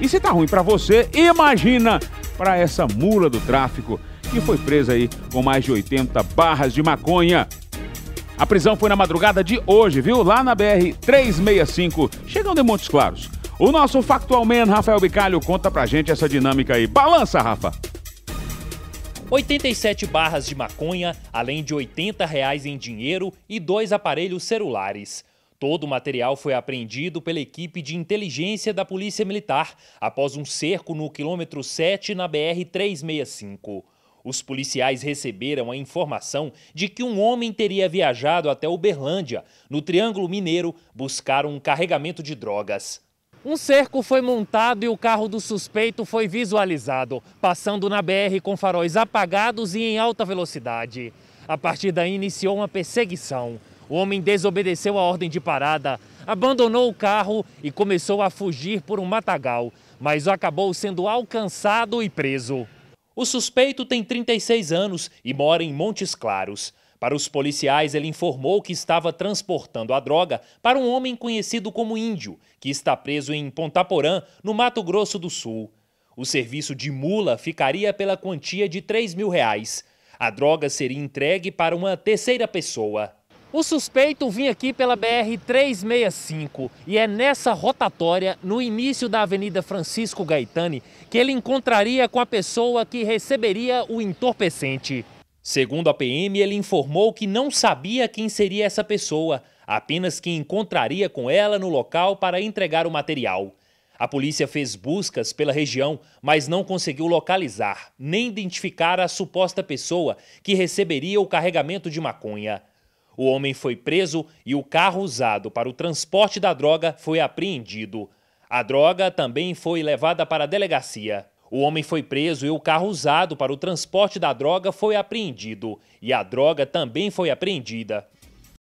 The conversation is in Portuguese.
E se tá ruim para você, imagina para essa mula do tráfico que foi presa aí com mais de 80 barras de maconha. A prisão foi na madrugada de hoje, viu? Lá na BR 365, chegando em Montes Claros. O nosso Factual Man, Rafael Bicalho, conta pra gente essa dinâmica aí. Balança, Rafa! 87 barras de maconha, além de 80 reais em dinheiro e dois aparelhos celulares. Todo o material foi apreendido pela equipe de inteligência da Polícia Militar após um cerco no quilômetro 7 na BR-365. Os policiais receberam a informação de que um homem teria viajado até Uberlândia, no Triângulo Mineiro, buscar um carregamento de drogas. Um cerco foi montado e o carro do suspeito foi visualizado, passando na BR com faróis apagados e em alta velocidade. A partir daí iniciou uma perseguição. O homem desobedeceu a ordem de parada, abandonou o carro e começou a fugir por um matagal, mas acabou sendo alcançado e preso. O suspeito tem 36 anos e mora em Montes Claros. Para os policiais, ele informou que estava transportando a droga para um homem conhecido como Índio, que está preso em Ponta Porã, no Mato Grosso do Sul. O serviço de mula ficaria pela quantia de 3 mil reais. A droga seria entregue para uma terceira pessoa. O suspeito vinha aqui pela BR-365 e é nessa rotatória, no início da Avenida Francisco Gaetani, que ele encontraria com a pessoa que receberia o entorpecente. Segundo a PM, ele informou que não sabia quem seria essa pessoa, apenas que encontraria com ela no local para entregar o material. A polícia fez buscas pela região, mas não conseguiu localizar nem identificar a suposta pessoa que receberia o carregamento de maconha. O homem foi preso e o carro usado para o transporte da droga foi apreendido. A droga também foi levada para a delegacia. O homem foi preso e o carro usado para o transporte da droga foi apreendido. E a droga também foi apreendida.